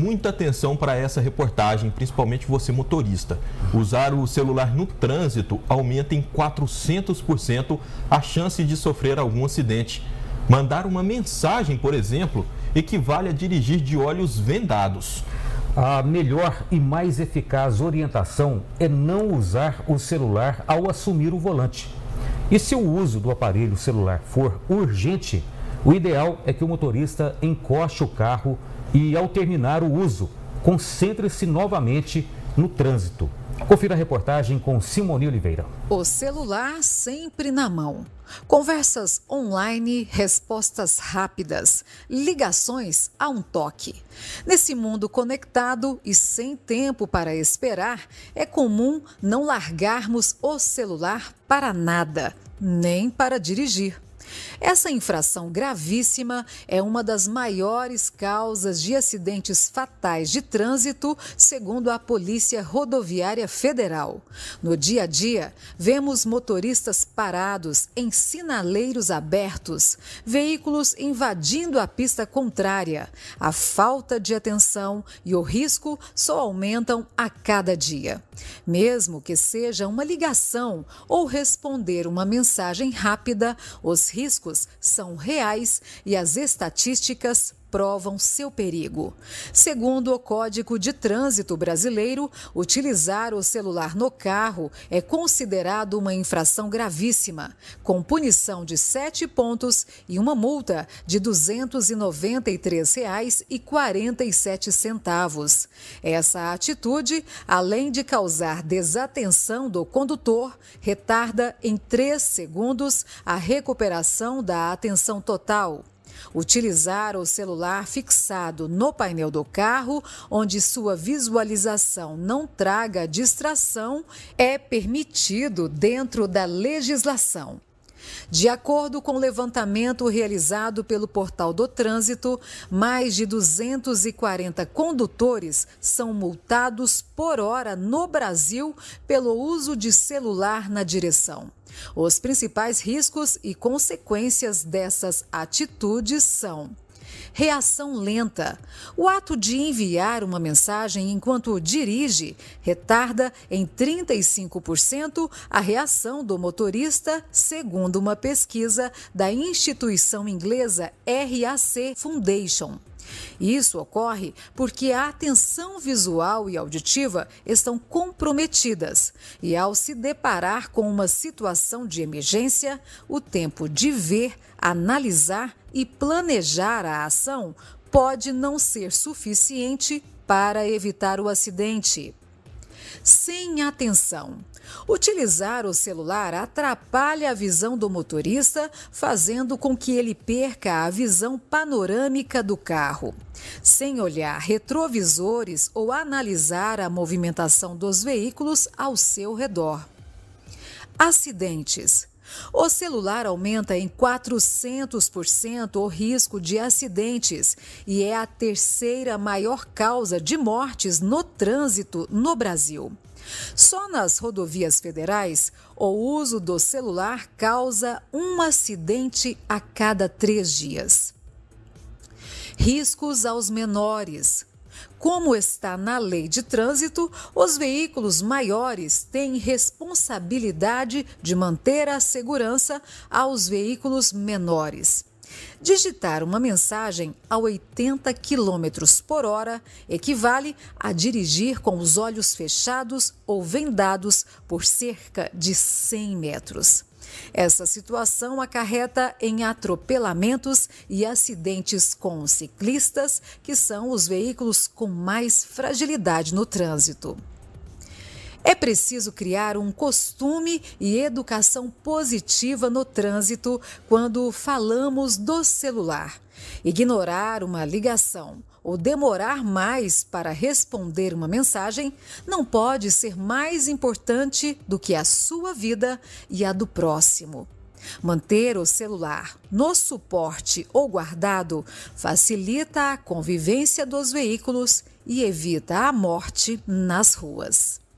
muita atenção para essa reportagem, principalmente você motorista. Usar o celular no trânsito aumenta em 400% a chance de sofrer algum acidente. Mandar uma mensagem, por exemplo, equivale a dirigir de olhos vendados. A melhor e mais eficaz orientação é não usar o celular ao assumir o volante. E se o uso do aparelho celular for urgente, o ideal é que o motorista encoste o carro e, ao terminar o uso, concentre-se novamente no trânsito. Confira a reportagem com Simone Oliveira. O celular sempre na mão. Conversas online, respostas rápidas, ligações a um toque. Nesse mundo conectado e sem tempo para esperar, é comum não largarmos o celular para nada, nem para dirigir. Essa infração gravíssima é uma das maiores causas de acidentes fatais de trânsito, segundo a Polícia Rodoviária Federal. No dia a dia, vemos motoristas parados em sinaleiros abertos, veículos invadindo a pista contrária. A falta de atenção e o risco só aumentam a cada dia. Mesmo que seja uma ligação ou responder uma mensagem rápida, os riscos riscos são reais e as estatísticas provam seu perigo. Segundo o Código de Trânsito Brasileiro, utilizar o celular no carro é considerado uma infração gravíssima, com punição de sete pontos e uma multa de R$ 293,47. Essa atitude, além de causar desatenção do condutor, retarda em três segundos a recuperação da atenção total utilizar o celular fixado no painel do carro, onde sua visualização não traga distração, é permitido dentro da legislação. De acordo com o levantamento realizado pelo portal do Trânsito, mais de 240 condutores são multados por hora no Brasil pelo uso de celular na direção. Os principais riscos e consequências dessas atitudes são reação lenta. O ato de enviar uma mensagem enquanto dirige retarda em 35% a reação do motorista, segundo uma pesquisa da instituição inglesa RAC Foundation. Isso ocorre porque a atenção visual e auditiva estão comprometidas e, ao se deparar com uma situação de emergência, o tempo de ver, analisar e planejar a ação pode não ser suficiente para evitar o acidente. Sem atenção. Utilizar o celular atrapalha a visão do motorista, fazendo com que ele perca a visão panorâmica do carro. Sem olhar retrovisores ou analisar a movimentação dos veículos ao seu redor. Acidentes. O celular aumenta em 400% o risco de acidentes e é a terceira maior causa de mortes no trânsito no Brasil. Só nas rodovias federais, o uso do celular causa um acidente a cada três dias. Riscos aos menores. Como está na lei de trânsito, os veículos maiores têm responsabilidade de manter a segurança aos veículos menores. Digitar uma mensagem a 80 km por hora equivale a dirigir com os olhos fechados ou vendados por cerca de 100 metros. Essa situação acarreta em atropelamentos e acidentes com ciclistas, que são os veículos com mais fragilidade no trânsito. É preciso criar um costume e educação positiva no trânsito quando falamos do celular. Ignorar uma ligação ou demorar mais para responder uma mensagem não pode ser mais importante do que a sua vida e a do próximo. Manter o celular no suporte ou guardado facilita a convivência dos veículos e evita a morte nas ruas.